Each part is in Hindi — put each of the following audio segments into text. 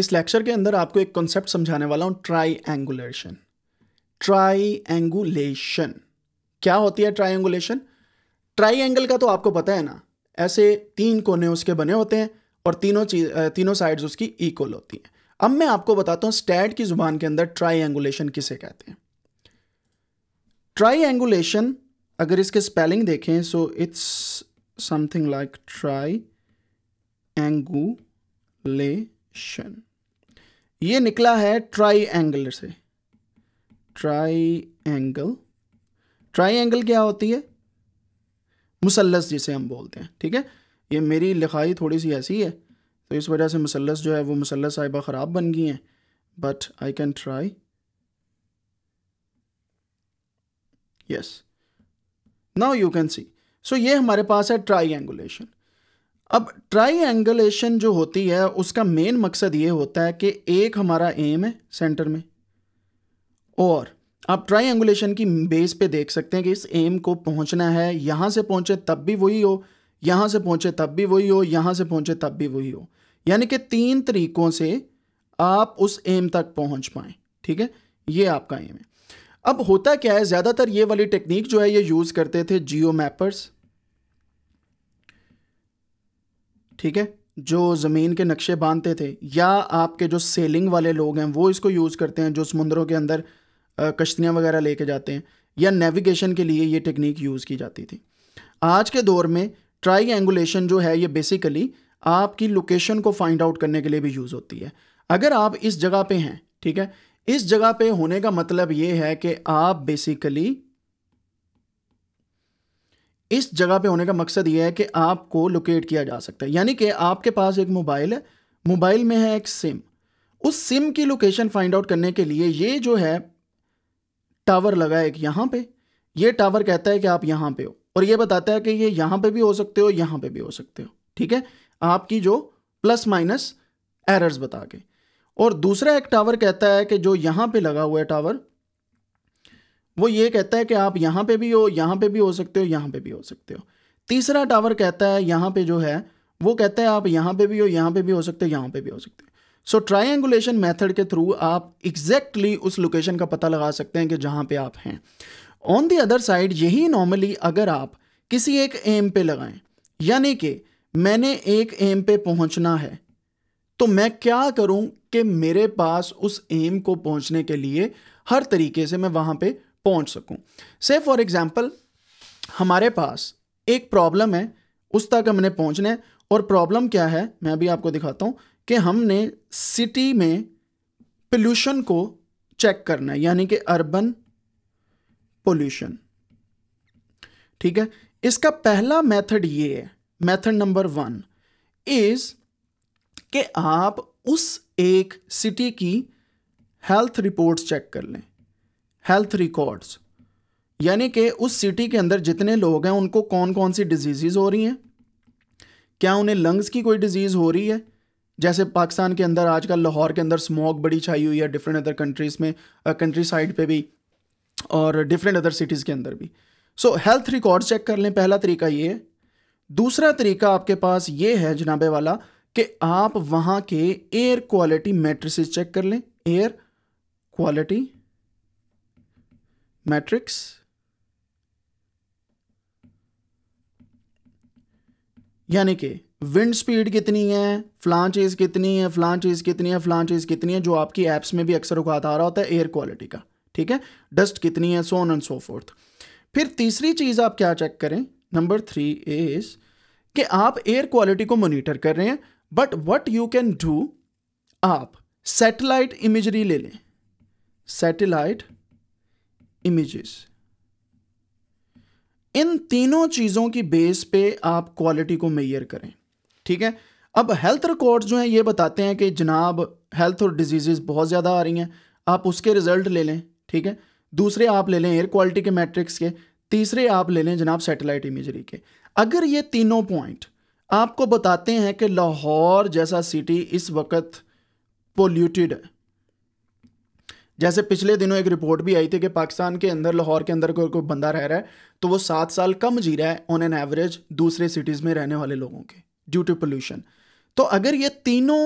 इस लेक्चर के अंदर आपको एक कॉन्सेप्ट समझाने वाला हूं ट्राई एंगुलेशन ट्राई एंगुलेशन क्या होती है ट्राई एंगुलेशन ट्राई एंगल का तो आपको पता है ना ऐसे तीन कोने उसके बने होते हैं और तीनों चीज तीनों साइड्स उसकी इक्वल होती हैं अब मैं आपको बताता हूं स्टैट की जुबान के अंदर ट्राई एंगुलेशन किसे कहते हैं ट्राई एंगुलेशन अगर इसके स्पेलिंग देखें so it's something like triangulation ये निकला है ट्राई एंगल से ट्राई एंगल ट्राई एंगल क्या होती है मुसलस जिसे हम बोलते हैं ठीक है ये मेरी लिखाई थोड़ी सी ऐसी है तो इस वजह से मुसलस जो है वो मुसलस साहिबा ख़राब बन गई हैं but I can try yes now you can see so ये हमारे पास है ट्राई एंगुलेशन अब ट्राई एंगलेशन जो होती है उसका मेन मकसद ये होता है कि एक हमारा एम है सेंटर में और आप ट्राई एंगुलेशन की बेस पे देख सकते हैं कि इस एम को पहुंचना है यहाँ से पहुंचे तब भी वही हो यहाँ से पहुंचे तब भी वही हो यहाँ से पहुंचे तब भी वही हो यानी कि तीन तरीकों से आप उस एम तक पहुंच पाएँ ठीक है ये आपका एम है अब होता क्या है ज़्यादातर ये वाली टेक्निक जो है ये यूज़ करते थे जियो मैपर्स ठीक है जो ज़मीन के नक्शे बांधते थे या आपके जो सेलिंग वाले लोग हैं वो इसको यूज़ करते हैं जो समुंदरों के अंदर कश्तियाँ वगैरह लेके जाते हैं या नेविगेशन के लिए ये टेक्निक यूज़ की जाती थी आज के दौर में ट्राई एंगुलेशन जो है ये बेसिकली आपकी लोकेशन को फाइंड आउट करने के लिए भी यूज़ होती है अगर आप इस जगह पे हैं ठीक है इस जगह पे होने का मतलब ये है कि आप बेसिकली इस जगह पे होने का मकसद ये है कि आपको लोकेट किया जा सकता है यानी कि आपके पास एक मोबाइल है मोबाइल में है एक सिम उस सिम की लोकेशन फाइंड आउट करने के लिए ये जो है टावर लगा एक यहाँ पे ये टावर कहता है कि आप यहाँ पे हो और ये बताता है कि ये यहाँ पे भी हो सकते हो यहाँ पे भी हो सकते हो ठीक है आपकी जो प्लस माइनस एरर्स बता के और दूसरा एक टावर कहता है कि जो यहाँ पे लगा हुआ है टावर वो ये कहता है कि आप यहाँ पे भी हो यहाँ पे भी हो सकते हो यहाँ पे भी हो सकते हो तीसरा टावर कहता है यहाँ पे जो है वो कहता है आप यहाँ पे भी हो यहाँ पे भी हो सकते हो यहाँ पे भी हो सकते हो सो ट्राइंगुलेशन मेथड के थ्रू आप एग्जैक्टली exactly उस लोकेशन का पता लगा सकते हैं कि जहाँ पे आप हैं ऑन दी अदर साइड यही नॉर्मली अगर आप किसी एक एम पे लगाएं यानी कि मैंने एक एम पे पहुंचना है तो मैं क्या करूं कि मेरे पास उस एम को पहुंचने के लिए हर तरीके से मैं वहां पे पहुंच सकूं से फॉर एग्जांपल हमारे पास एक प्रॉब्लम है उस तक हमने पहुंचना है और प्रॉब्लम क्या है मैं अभी आपको दिखाता हूं कि हमने सिटी में पोल्यूशन को चेक करना है यानी कि अर्बन पोल्यूशन ठीक है इसका पहला मेथड ये है मेथड नंबर वन इज कि आप उस एक सिटी की हेल्थ रिपोर्ट्स चेक कर लें हेल्थ रिकॉर्ड्स यानी कि उस सिटी के अंदर जितने लोग हैं उनको कौन कौन सी डिजीज़ हो रही हैं क्या उन्हें लंग्स की कोई डिजीज़ हो रही है जैसे पाकिस्तान के अंदर आजकल लाहौर के अंदर स्मॉग बड़ी छाई हुई है डिफरेंट अदर कंट्रीज़ में कंट्री साइड पे भी और डिफरेंट अदर सिटीज़ के अंदर भी सो हेल्थ रिकॉर्ड चेक कर लें पहला तरीका ये है दूसरा तरीका आपके पास ये है जनाबे वाला कि आप वहाँ के एयर क्वालिटी मेट्रिस चेक कर लें एयर क्वालिटी matrix यानी कि विंड स्पीड कितनी है फ्लान चीज़ कितनी है फ्लान चीज़ कितनी है फ्लान चीज़ कितनी है जो आपकी एप्स में भी अक्सर उगाता आ रहा होता है एयर क्वालिटी का ठीक है डस्ट कितनी है सोन एंड सो फोर्थ फिर तीसरी चीज़ आप क्या चेक करें नंबर थ्री इज कि आप एयर क्वालिटी को मोनिटर कर रहे हैं but what you can do आप सैटेलाइट इमेजरी ले लें सेटेलाइट इमेजेस इन तीनों चीज़ों की बेस पे आप क्वालिटी को मेयर करें ठीक है अब हेल्थ रिकॉर्ड्स जो हैं ये बताते हैं कि जनाब हेल्थ और डिजीज़ बहुत ज़्यादा आ रही हैं आप उसके रिज़ल्ट ले लें ठीक है दूसरे आप ले लें एयर क्वालिटी के मैट्रिक्स के तीसरे आप ले लें जनाब सैटेलाइट इमेजरी के अगर ये तीनों पॉइंट आपको बताते हैं कि लाहौर जैसा सिटी इस वक्त पोल्यूटेड है जैसे पिछले दिनों एक रिपोर्ट भी आई थी कि पाकिस्तान के अंदर लाहौर के अंदर कोई कोई बंदा रह रहा है तो वो सात साल कम जी रहा है ऑन एन एवरेज दूसरे सिटीज़ में रहने वाले लोगों के ड्यू टू पोल्यूशन तो अगर ये तीनों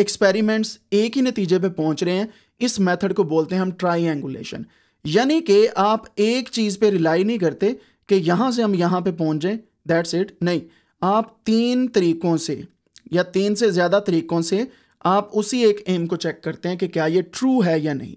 एक्सपेरिमेंट्स एक ही नतीजे पे पहुंच रहे हैं इस मेथड को बोलते हैं हम ट्राई यानी कि आप एक चीज़ पे रिलाई नहीं करते कि यहाँ से हम यहाँ पे पहुँच जाएँ दैट्स इट नहीं आप तीन तरीक़ों से या तीन से ज़्यादा तरीक़ों से आप उसी एक एम को चेक करते हैं कि क्या ये ट्रू है या नहीं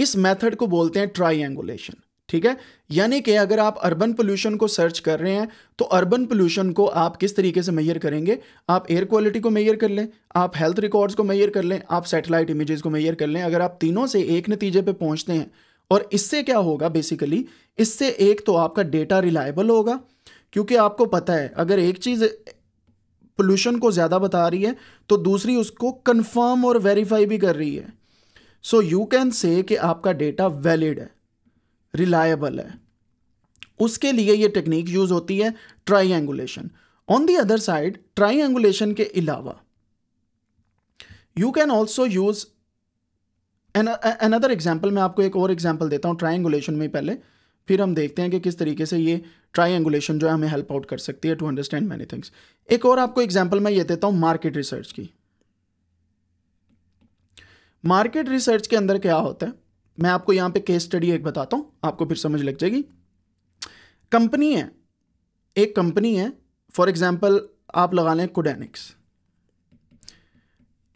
इस मेथड को बोलते हैं ट्राइंगुलेशन ठीक है यानी कि अगर आप अर्बन पोल्यूशन को सर्च कर रहे हैं तो अर्बन पोल्यूशन को आप किस तरीके से मैयर करेंगे आप एयर क्वालिटी को मैयर कर लें आप हेल्थ रिकॉर्ड्स को मैयर कर लें आप सैटेलाइट इमेजेस को मैयर कर लें अगर आप तीनों से एक नतीजे पे पहुंचते हैं और इससे क्या होगा बेसिकली इससे एक तो आपका डेटा रिलायबल होगा क्योंकि आपको पता है अगर एक चीज़ पोल्यूशन को ज़्यादा बता रही है तो दूसरी उसको कन्फर्म और वेरीफाई भी कर रही है सो यू कैन से कि आपका डेटा वैलिड है रिलायबल है उसके लिए ये टेक्निक यूज होती है triangulation on the other side triangulation के अलावा you can also use an other example मैं आपको एक और एग्जाम्पल देता हूँ ट्राइंगुलेशन में पहले फिर हम देखते हैं कि किस तरीके से ये एंगुलेशन जो है हमें हेल्प आउट कर सकती है टू अंडरस्टैंड मैनी थिंग्स एक और आपको एग्जाम्पल मैं ये देता हूँ मार्केट रिसर्च की मार्केट रिसर्च के अंदर क्या होता है मैं आपको यहाँ पे केस स्टडी एक बताता हूँ आपको फिर समझ लग जाएगी कंपनी है एक कंपनी है फॉर एग्जाम्पल आप लगा लें कोडेनिक्स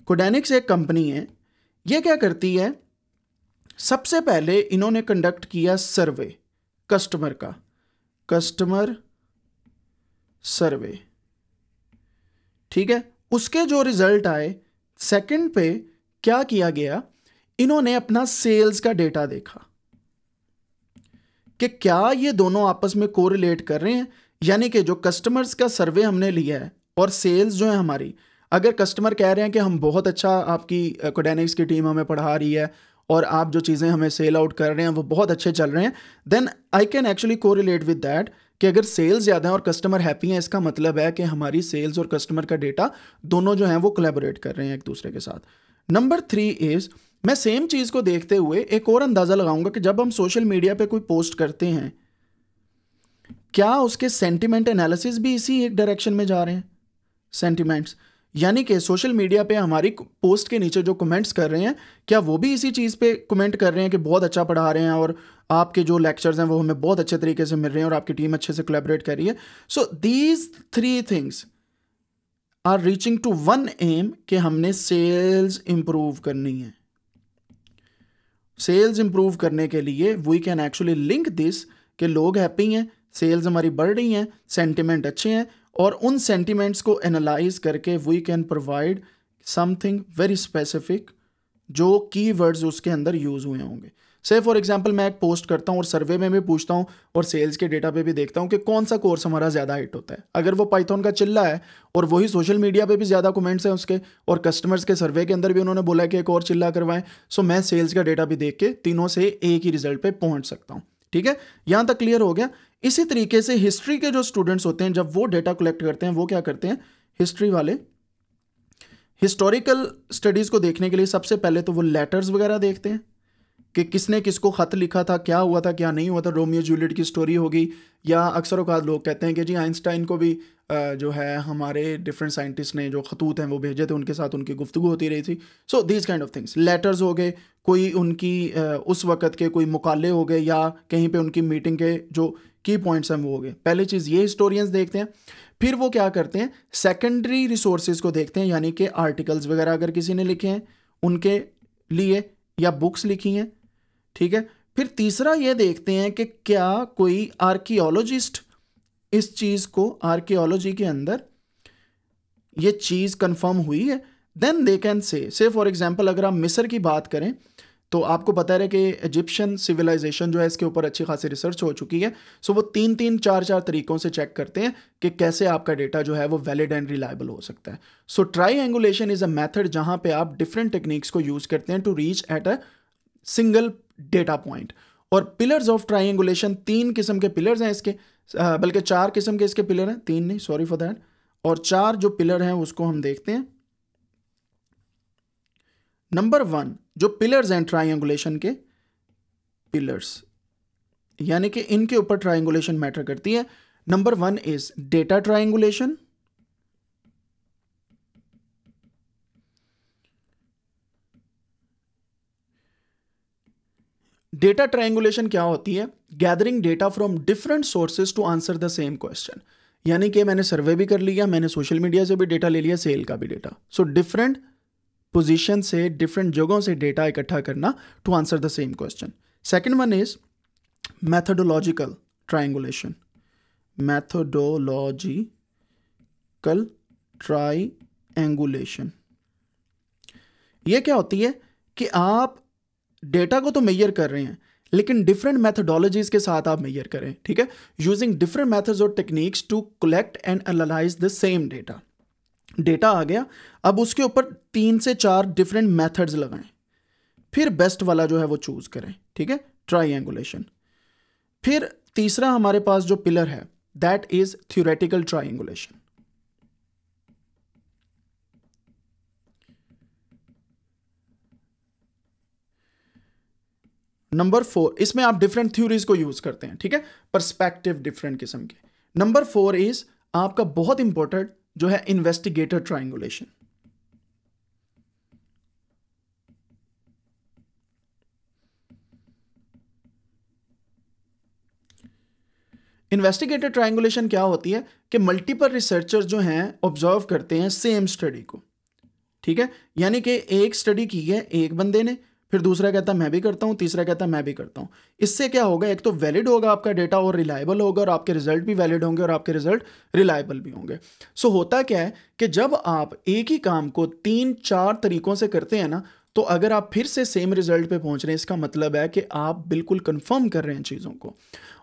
कोडेनिक्स एक कंपनी है ये क्या करती है सबसे पहले इन्होंने कंडक्ट किया सर्वे कस्टमर का कस्टमर सर्वे ठीक है उसके जो रिजल्ट आए सेकंड पे क्या किया गया इन्होंने अपना सेल्स का डेटा देखा कि क्या ये दोनों आपस में कोरिलेट कर रहे हैं यानी कि जो कस्टमर्स का सर्वे हमने लिया है और सेल्स जो है हमारी अगर कस्टमर कह रहे हैं कि हम बहुत अच्छा आपकी कोडेनिक्स की टीम हमें पढ़ा रही है और आप जो चीज़ें हमें सेल आउट कर रहे हैं वो बहुत अच्छे चल रहे हैं then I can actually correlate with that कि अगर सेल्स ज़्यादा हैं और कस्टमर हैप्पी हैं इसका मतलब है कि हमारी सेल्स और कस्टमर का डेटा दोनों जो हैं वो कोलेबोरेट कर रहे हैं एक दूसरे के साथ नंबर थ्री इज मैं सेम चीज़ को देखते हुए एक और अंदाज़ा लगाऊंगा कि जब हम सोशल मीडिया पे कोई पोस्ट करते हैं क्या उसके सेंटिमेंट एनालिसिस भी इसी एक डायरेक्शन में जा रहे हैं सेंटिमेंट्स यानी कि सोशल मीडिया पे हमारी पोस्ट के नीचे जो कमेंट्स कर रहे हैं क्या वो भी इसी चीज़ पे कमेंट कर रहे हैं कि बहुत अच्छा पढ़ा रहे हैं और आपके जो लेक्चर्स हैं वो हमें बहुत अच्छे तरीके से मिल रहे हैं और आपकी टीम अच्छे से कोलेबरेट कर रही है so these three things are reaching to one aim कि हमने सेल्स इंप्रूव करनी है सेल्स इंप्रूव करने के लिए we can actually link this कि लोग हैप्पी हैं सेल्स हमारी बढ़ रही हैं सेंटिमेंट अच्छे हैं और उन सेंटिमेंट्स को एनालाइज करके we can provide something very specific जो की वर्ड्स उसके अंदर यूज़ हुए होंगे से फॉर एग्जाम्पल मैं एक पोस्ट करता हूँ और सर्वे में भी पूछता हूँ और सेल्स के डेटा पे भी देखता हूँ कि कौन सा कोर्स हमारा ज़्यादा हिट होता है अगर वो पाइथन का चिल्ला है और वही सोशल मीडिया पे भी ज़्यादा कमेंट्स हैं उसके और कस्टमर्स के सर्वे के अंदर भी उन्होंने बोला कि एक और चिल्ला करवाएं सो मैं सेल्स का डेटा भी देख के तीनों से एक ही रिजल्ट पर पहुँच सकता हूँ ठीक है यहाँ तक क्लियर हो गया इसी तरीके से हिस्ट्री के जो स्टूडेंट्स होते हैं जब वो डेटा कलेक्ट करते हैं वो क्या करते हैं हिस्ट्री वाले हिस्टोरिकल स्टडीज़ को देखने के लिए सबसे पहले तो वो लेटर्स वगैरह देखते हैं कि किसने किसको ख़त लिखा था क्या हुआ था क्या नहीं हुआ था रोमियो जूलियट की स्टोरी होगी या अक्सर अवकात लोग कहते हैं कि जी आइंस्टाइन को भी जो है हमारे डिफरेंट साइंटिस्ट ने जो खतूत हैं वो भेजे थे उनके साथ उनकी गुफ्तु होती रही थी so these kind of things letters हो गए कोई उनकी उस वक़्त के कोई मुकाले हो गए या कहीं पे उनकी मीटिंग के जो की पॉइंट्स हैं वो हो गए पहली चीज़ ये हिस्टोरियंस देखते हैं फिर वो क्या करते हैं सेकेंडरी रिसोर्सेज को देखते हैं यानी कि आर्टिकल्स वगैरह अगर किसी ने लिखे हैं उनके लिए या बुक्स लिखी हैं ठीक है फिर तीसरा ये देखते हैं कि क्या कोई आर्कियोलॉजिस्ट इस चीज़ को आर्कियोलॉजी के अंदर ये चीज़ कंफर्म हुई है देन दे कैन से से फॉर एग्जांपल अगर आप मिस्र की बात करें तो आपको पता रहे कि इजिप्शियन सिविलाइजेशन जो है इसके ऊपर अच्छी खासी रिसर्च हो चुकी है सो वो तीन तीन चार चार तरीकों से चेक करते हैं कि कैसे आपका डेटा जो है वो वैलिड एंड रिलायबल हो सकता है so triangulation is a method जहाँ पे आप डिफरेंट टेक्निक्स को यूज़ करते हैं to reach at a single data point और पिलर्स ऑफ ट्राइंगुलेशन तीन किस्म के पिलर्स हैं इसके बल्कि चार किस्म के इसके पिलर हैं तीन नहीं सॉरी फॉर दैट और चार जो पिलर हैं उसको हम देखते हैं नंबर वन जो पिलर्स हैं ट्राइंगुलेशन के पिलर्स यानी कि इनके ऊपर ट्राइंगुलेशन मैटर करती है number one is data triangulation data triangulation क्या होती है gathering data from different sources to answer the same question यानी कि मैंने सर्वे भी कर लिया मैंने सोशल मीडिया से भी डेटा ले लिया सेल का भी डेटा सो डिफरेंट पोजिशन से डिफरेंट जगहों से डेटा इकट्ठा करना to answer the same question second one is methodological triangulation methodological angulation ये क्या होती है कि आप डेटा को तो मेयर कर रहे हैं लेकिन डिफरेंट मैथडोलॉजीज के साथ आप मेयर करें ठीक है यूजिंग डिफरेंट मैथड्स और techniques to collect and analyse the same data data आ गया अब उसके ऊपर तीन से चार डिफरेंट मैथड्स लगाएं फिर बेस्ट वाला जो है वो चूज़ करें ठीक है ट्राइंगुलेशन फिर तीसरा हमारे पास जो पिलर है that is theoretical triangulation number four इसमें आप डिफरेंट थ्योरीज को यूज करते हैं ठीक है परस्पेक्टिव डिफरेंट किस्म के नंबर फोर इज आपका बहुत इंपॉर्टेंट जो है इन्वेस्टिगेटर ट्राइंगुलेशन इन्वेस्टिगेटर ट्राइंगुलेशन क्या होती है कि मल्टीपल रिसर्चर जो हैं ऑब्जर्व करते हैं सेम स्टडी को ठीक है यानी कि एक स्टडी की है एक बंदे ने फिर दूसरा कहता है मैं भी करता हूँ तीसरा कहता मैं भी करता हूँ इससे क्या होगा एक तो वैलिड होगा आपका डेटा और रिलायबल होगा और आपके रिजल्ट भी वैलिड होंगे और आपके रिजल्ट रिलायबल भी होंगे सो so, होता क्या है कि जब आप एक ही काम को तीन चार तरीकों से करते हैं ना तो अगर आप फिर से सेम रिजल्ट पे पहुंच रहे हैं इसका मतलब है कि आप बिल्कुल कंफर्म कर रहे हैं चीज़ों को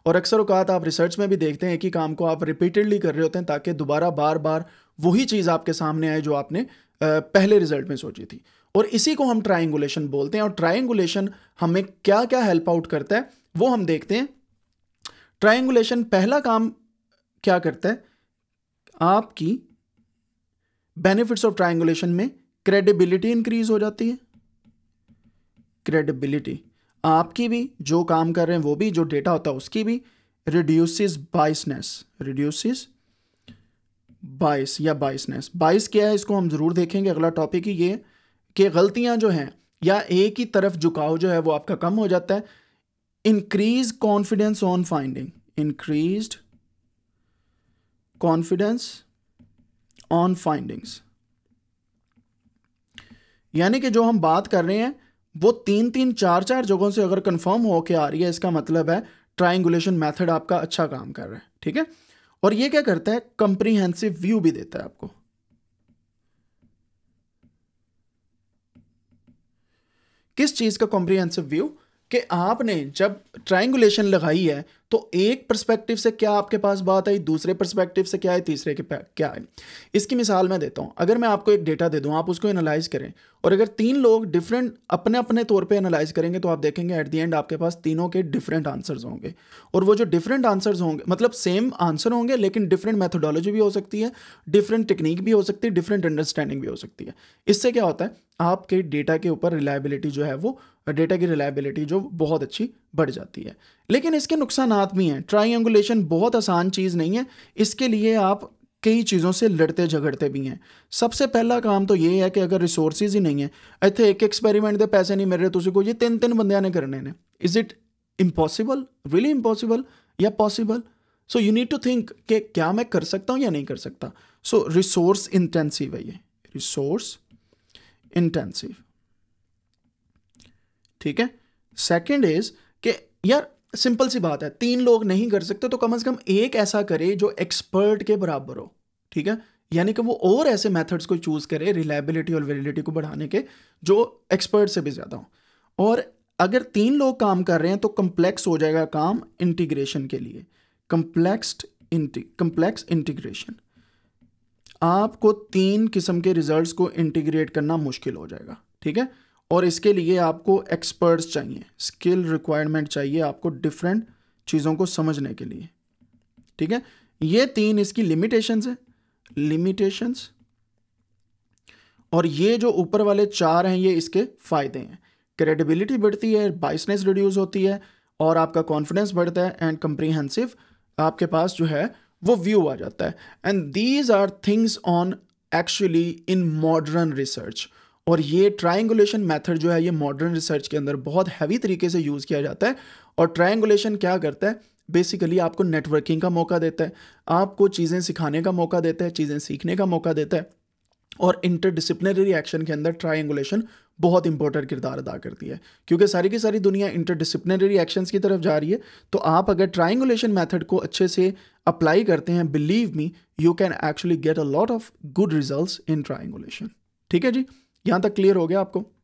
और अक्सर अवकात आप रिसर्च में भी देखते हैं कि काम को आप रिपीटेडली कर रहे होते हैं ताकि दोबारा बार बार वही चीज़ आपके सामने आए जो आपने पहले रिजल्ट में सोची थी और इसी को हम ट्राइंगुलेशन बोलते हैं और ट्राइंगुलेशन हमें क्या क्या हेल्प आउट करता है वो हम देखते हैं ट्राइंगुलेशन पहला काम क्या करता है आपकी बेनिफिट्स ऑफ ट्राइंगुलेशन में क्रेडिबिलिटी इंक्रीज हो जाती है क्रेडिबिलिटी आपकी भी जो काम कर रहे हैं वो भी जो डेटा होता है उसकी भी रिड्यूसिस बाइसनेस रिड्यूसिस बाइस या बाइसनेस बाइस क्या है इसको हम ज़रूर देखेंगे अगला टॉपिक ही ये है कि गलतियां जो हैं या एक ही तरफ झुकाव जो है वो आपका कम हो जाता है increase confidence on finding increase confidence on findings यानी कि जो हम बात कर रहे हैं वो तीन तीन चार चार जगहों से अगर कंफर्म होके आ रही है इसका मतलब है ट्राइंगुलेशन मेथड आपका अच्छा काम कर रहा है ठीक है और ये क्या करता है कंप्रीहेंसिव व्यू भी देता है आपको किस चीज़ का कॉम्प्रिहेंसिव व्यू कि आपने जब ट्राइंगुलेशन लगाई है तो एक परस्पेक्टिव से क्या आपके पास बात आई दूसरे परस्पेक्टिव से क्या है तीसरे के क्या है इसकी मिसाल मैं देता हूँ अगर मैं आपको एक डेटा दे दूँ आप उसको एनालाइज करें और अगर तीन लोग डिफरेंट अपने अपने तौर पे एनालाइज करेंगे तो आप देखेंगे एट द एंड आपके पास तीनों के डिफरेंट आंसर्स होंगे और वो जो डिफरेंट आंसर्स होंगे मतलब सेम आंसर होंगे लेकिन डिफरेंट मैथडोलॉजी भी हो सकती है डिफरेंट टेक्निक भी हो सकती है डिफरेंट अंडरस्टैंडिंग भी हो सकती है इससे क्या होता है आपके डेटा के ऊपर रिलायबिलिटी जो है वो डेटा की रिलायबिलिटी जो बहुत अच्छी बढ़ जाती है लेकिन इसके नुकसान भी हैं ट्राइंगुलेशन बहुत आसान चीज़ नहीं है इसके लिए आप कई चीज़ों से लड़ते झगड़ते भी हैं सबसे पहला काम तो ये है कि अगर रिसोर्स ही नहीं है इतने एक एक्सपेरिमेंट के पैसे नहीं मिल रहे तुझे को ये तीन तीन बंद ने करने ने is it impossible really impossible या possible so you need to think कि क्या मैं कर सकता हूँ या नहीं कर सकता सो रिसोर्स इंटेंसिव है ये रिसोर्स इंटेंसिव ठीक है सेकेंड इज़ कि यार सिंपल सी बात है तीन लोग नहीं कर सकते तो कम से कम एक ऐसा करे जो एक्सपर्ट के बराबर हो ठीक है यानी कि वो और ऐसे मेथड्स को चूज़ करे रिलायबिलिटी और वेलिडिटी को बढ़ाने के जो एक्सपर्ट से भी ज़्यादा हो और अगर तीन लोग काम कर रहे हैं तो कम्प्लेक्स हो जाएगा काम इंटीग्रेशन के लिए इंटी कम्प्लेक्स इंटीग्रेशन आपको तीन किस्म के रिजल्ट्स को इंटीग्रेट करना मुश्किल हो जाएगा ठीक है और इसके लिए आपको एक्सपर्ट्स चाहिए स्किल रिक्वायरमेंट चाहिए आपको डिफरेंट चीज़ों को समझने के लिए ठीक है ये तीन इसकी लिमिटेशंस है लिमिटेशंस और ये जो ऊपर वाले चार हैं ये इसके फायदे हैं क्रेडिबिलिटी बढ़ती है बाइसनेस रिड्यूस होती है और आपका कॉन्फिडेंस बढ़ता है एंड कंप्रीहेंसिव आपके पास जो है वो व्यू आ जाता है and these are things on actually in modern research और ये ट्राइंगुलेशन मेथड जो है ये मॉडर्न रिसर्च के अंदर बहुत हैवी तरीके से यूज़ किया जाता है और ट्राइंगुलेशन क्या करता है बेसिकली आपको नेटवर्किंग का मौका देता है आपको चीज़ें सिखाने का मौका देता है चीज़ें सीखने का मौका देता है और इंटरडिसिप्लिनरी एक्शन के अंदर ट्राइंगुलेशन बहुत इंपॉर्टेंट किरदार अदा करती है क्योंकि सारी की सारी दुनिया इंटरडिसिप्लिनरी एक्शंस की तरफ जा रही है तो आप अगर ट्राइंगुलेशन मेथड को अच्छे से अप्लाई करते हैं believe me you can actually get a lot of good results in triangulation ठीक है जी यहाँ तक क्लियर हो गया आपको